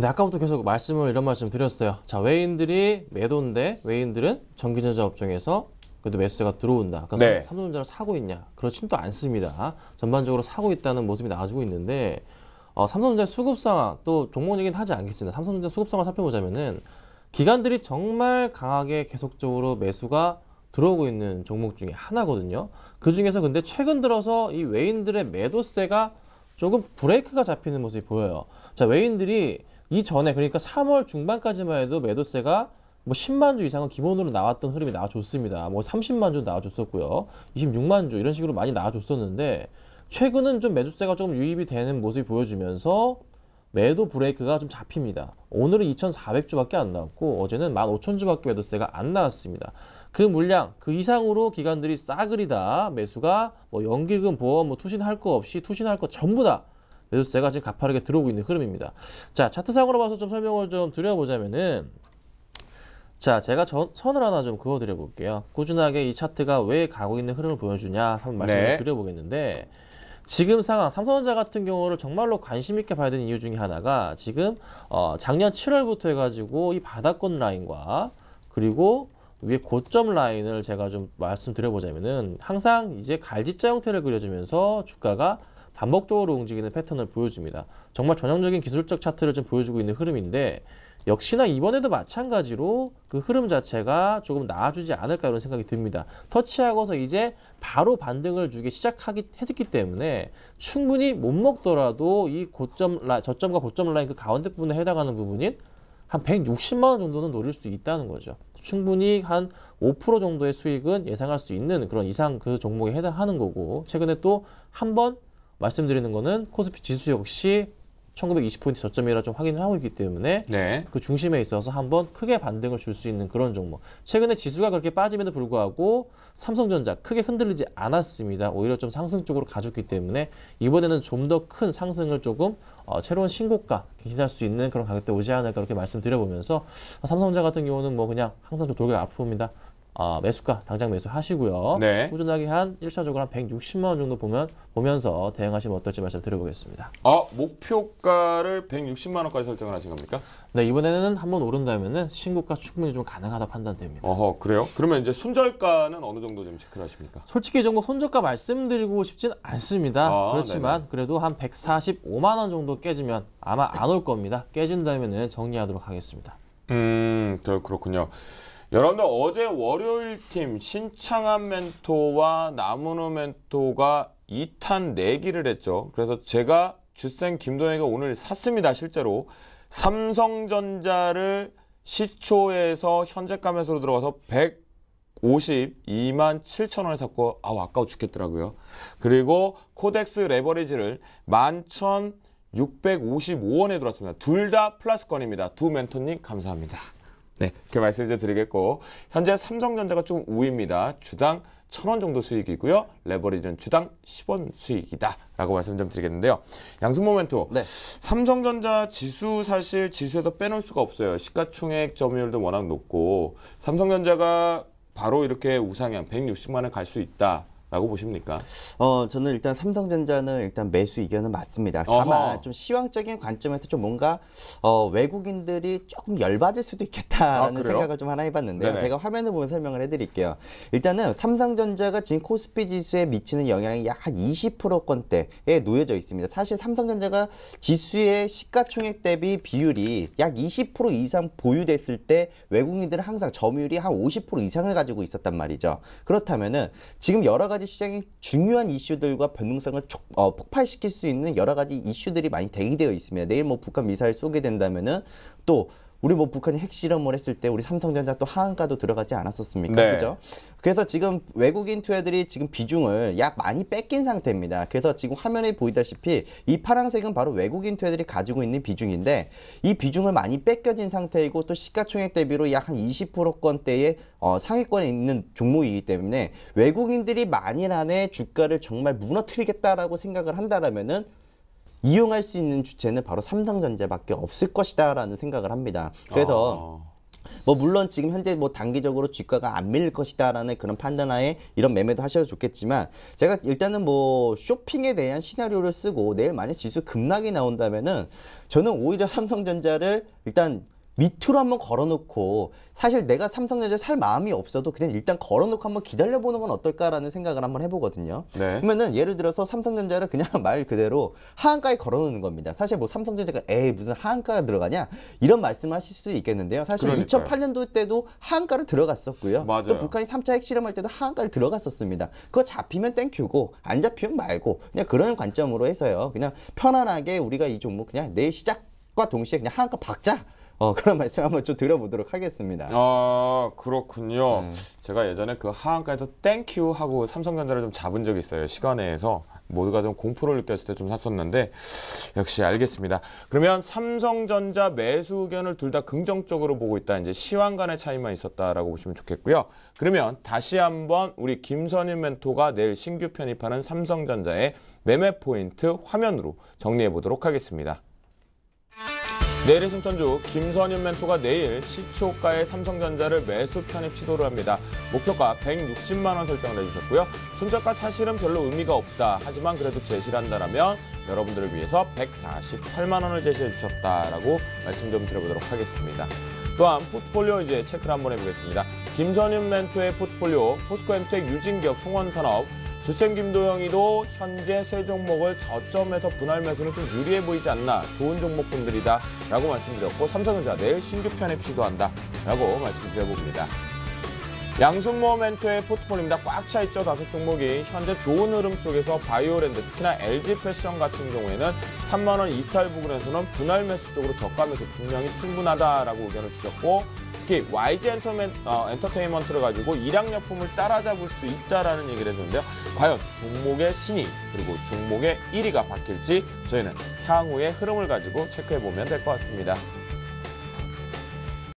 네, 아까부터 계속 말씀을 이런 말씀 드렸어요. 자, 외인들이 매도인데 외인들은 전기전자 업종에서 그래도 매수자가 들어온다. 그래서 그러니까 네. 삼성전자를 사고 있냐? 그렇진또 않습니다. 전반적으로 사고 있다는 모습이 나와주고 있는데 어, 삼성전자 수급 상황 또 종목 얘기는 하지 않겠습니다. 삼성전자 수급 상황을 살펴보자면은 기관들이 정말 강하게 계속적으로 매수가 들어오고 있는 종목 중에 하나거든요. 그 중에서 근데 최근 들어서 이 외인들의 매도세가 조금 브레이크가 잡히는 모습이 보여요. 자, 외인들이 이전에 그러니까 3월 중반까지만 해도 매도세가 뭐 10만 주 이상은 기본으로 나왔던 흐름이 나와줬습니다. 뭐 30만 주 나와줬었고요. 26만 주 이런 식으로 많이 나와줬었는데 최근은 좀 매도세가 좀 유입이 되는 모습이 보여지면서 매도 브레이크가 좀 잡힙니다. 오늘은 2,400주밖에 안 나왔고 어제는 15,000주밖에 매도세가 안 나왔습니다. 그 물량, 그 이상으로 기관들이 싸그리다 매수가 뭐 연기금, 보험, 뭐 투신할 거 없이 투신할 거 전부 다 매수세가 지금 가파르게 들어오고 있는 흐름입니다. 자, 차트상으로 봐서 좀 설명을 좀 드려보자면은 자, 제가 전, 선을 하나 좀 그어드려 볼게요. 꾸준하게 이 차트가 왜 가고 있는 흐름을 보여주냐 한번 말씀을 네. 드려보겠는데 지금 상황 삼성전자 같은 경우를 정말로 관심 있게 봐야 되는 이유 중에 하나가 지금 어, 작년 7월부터 해가지고 이 바닥권 라인과 그리고 위에 고점 라인을 제가 좀 말씀드려보자면은 항상 이제 갈지자 형태를 그려주면서 주가가 반복적으로 움직이는 패턴을 보여줍니다. 정말 전형적인 기술적 차트를 좀 보여주고 있는 흐름인데 역시나 이번에도 마찬가지로 그 흐름 자체가 조금 나아주지 않을까 이런 생각이 듭니다. 터치하고서 이제 바로 반등을 주기 시작하기 했기 때문에 충분히 못 먹더라도 이 고점 라 저점과 고점 라인 그 가운데 부분에 해당하는 부분인 한 160만 원 정도는 노릴 수 있다는 거죠. 충분히 한 5% 정도의 수익은 예상할 수 있는 그런 이상 그 종목에 해당하는 거고 최근에 또 한번 말씀드리는 거는 코스피 지수 역시 1920포인트 저점이라 좀 확인을 하고 있기 때문에 네. 그 중심에 있어서 한번 크게 반등을 줄 수 있는 그런 종목. 최근에 지수가 그렇게 빠짐에도 불구하고 삼성전자 크게 흔들리지 않았습니다. 오히려 좀 상승 쪽으로 가졌기 때문에 이번에는 좀 더 큰 상승을 조금 어, 새로운 신고가 갱신할 수 있는 그런 가격대 오지 않을까 그렇게 말씀드려보면서 삼성전자 같은 경우는 뭐 그냥 항상 좀돌격 아픕니다. 어, 매수가 당장 매수하시고요. 네. 꾸준하게 한 1차적으로 한 160만 원 정도 보면 보면서 대응하시면 어떨지 말씀 드려보겠습니다. 아, 목표가를 160만 원까지 설정을 하신 겁니까? 네, 이번에는 한번 오른다면 신고가 충분히 좀 가능하다 판단됩니다. 어허, 그래요? 그러면 이제 손절가는 어느 정도 좀 체크를 하십니까? 솔직히 정도 손절가 말씀드리고 싶진 않습니다. 아, 그렇지만 네네. 그래도 한 145만 원 정도 깨지면 아마 안 올 겁니다. 깨진다면 정리하도록 하겠습니다. 음, 그렇군요. 여러분들 어제 월요일 팀 신창한 멘토와 나무노 멘토가 2탄 내기를 했죠. 그래서 제가 주생 김동현이가 오늘 샀습니다. 실제로 삼성전자를 시초에서 현재가면서로 들어가서 152만 7천 원에 샀고 아우 아까워 죽겠더라고요. 그리고 코덱스 레버리지를 11,655원에 들어왔습니다. 둘 다 플러스권입니다. 두 멘토님 감사합니다. 네, 이렇게 말씀을 드리겠고 현재 삼성전자가 좀 우위입니다. 주당 1 0 0 0원 정도 수익이고요. 레버리지는 주당 1 0원 수익이다라고 말씀 좀 드리겠는데요. 양승 모멘토. 네. 삼성전자 지수 사실 지수에서 빼놓을 수가 없어요. 시가총액 점유율도 워낙 높고 삼성전자가 바로 이렇게 우상향 160만 원 갈 수 있다. 라고 보십니까? 어, 저는 일단 삼성전자는 일단 매수 의견은 맞습니다. 다만 어허. 좀 시황적인 관점에서 좀 뭔가 어, 외국인들이 조금 열받을 수도 있겠다라는 아, 생각을 좀 하나 해봤는데요. 네네. 제가 화면을 보면 설명을 해드릴게요. 일단은 삼성전자가 지금 코스피 지수에 미치는 영향이 약한 20%권대에 놓여져 있습니다. 사실 삼성전자가 지수의 시가총액 대비 비율이 약 20% 이상 보유됐을 때 외국인들은 항상 점유율이 한 50% 이상을 가지고 있었단 말이죠. 그렇다면은 지금 여러 가지 가지 시장의 중요한 이슈들과 변동성을 촉, 어, 폭발시킬 수 있는 여러 가지 이슈들이 많이 대기되어 있습니다. 내일 뭐 북한 미사일 쏘게 된다면은 또 우리 뭐 북한이 핵실험을 했을 때 우리 삼성전자 또 하한가도 들어가지 않았었습니까? 네. 그죠? 그래서 지금 외국인 투자들이 지금 비중을 약 많이 뺏긴 상태입니다. 그래서 지금 화면에 보이다시피 이 파란색은 바로 외국인 투자들이 가지고 있는 비중인데 이 비중을 많이 뺏겨진 상태이고 또 시가총액 대비로 약 한 20%권대의 어, 상위권에 있는 종목이기 때문에 외국인들이 만일 안에 주가를 정말 무너뜨리겠다라고 생각을 한다라면은 이용할 수 있는 주체는 바로 삼성전자밖에 없을 것이다라는 생각을 합니다. 그래서 아. 뭐 물론 지금 현재 뭐 단기적으로 주가가 안 밀릴 것이다라는 그런 판단하에 이런 매매도 하셔도 좋겠지만 제가 일단은 뭐 쇼핑에 대한 시나리오를 쓰고 내일 만약 지수 급락이 나온다면은 저는 오히려 삼성전자를 일단 밑으로 한번 걸어놓고 사실 내가 삼성전자 살 마음이 없어도 그냥 일단 걸어놓고 한번 기다려보는 건 어떨까라는 생각을 한번 해보거든요. 네. 그러면은 예를 들어서 삼성전자를 그냥 말 그대로 하한가에 걸어놓는 겁니다. 사실 뭐 삼성전자가 에이 무슨 하한가에 들어가냐 이런 말씀하실 수도 있겠는데요. 사실 그러니까요. 2008년도 때도 하한가를 들어갔었고요. 맞아요. 또 북한이 3차 핵실험할 때도 하한가를 들어갔었습니다. 그거 잡히면 땡큐고 안 잡히면 말고 그냥 그런 관점으로 해서요. 그냥 편안하게 우리가 이 종목 그냥 내 시작 과 동시에 그냥 하한가 박자 어, 그런 말씀 한번 좀 드려보도록 하겠습니다. 아 그렇군요. 네. 제가 예전에 그 하한가에서 땡큐 하고 삼성전자를 좀 잡은 적이 있어요. 시간에서 모두가 좀 공포를 느꼈을 때 좀 샀었는데 역시 알겠습니다. 그러면 삼성전자 매수 의견을 둘 다 긍정적으로 보고 있다. 이제 시황 간의 차이만 있었다라고 보시면 좋겠고요. 그러면 다시 한번 우리 김선임 멘토가 내일 신규 편입하는 삼성전자의 매매 포인트 화면으로 정리해 보도록 하겠습니다. 내일의 신천주 김선윤 멘토가 내일 시초가의 삼성전자를 매수 편입 시도를 합니다. 목표가 160만 원 설정을 해주셨고요. 손절가 사실은 별로 의미가 없다. 하지만 그래도 제시를 한다면 여러분들을 위해서 148만 원을 제시해 주셨다라고 말씀 좀 드려보도록 하겠습니다. 또한 포트폴리오 이제 체크를 한번 해보겠습니다. 김선윤 멘토의 포트폴리오 포스코엠텍 유진격 송원산업 주쌤 김도영이도 현재 세 종목을 저점에서 분할 매수는 좀 유리해 보이지 않나 좋은 종목분들이다 라고 말씀드렸고 삼성전자 내일 신규 편입 시도한다 라고 말씀드려봅니다. 양승모 멘토의 포트폴리오입니다. 꽉 차있죠. 다섯 종목이 현재 좋은 흐름 속에서 바이오랜드 특히나 LG 패션 같은 경우에는 3만원 이탈 부분에서는 분할 매수 쪽으로 적가 매수 분명히 충분하다라고 의견을 주셨고 특히 YG 엔터맨, 어, 엔터테인먼트를 가지고 일양약품을 따라잡을 수있다는 얘기를 했는데요. 과연 종목의 신이 그리고 종목의 1위가 바뀔지 저희는 향후의 흐름을 가지고 체크해보면 될 것 같습니다.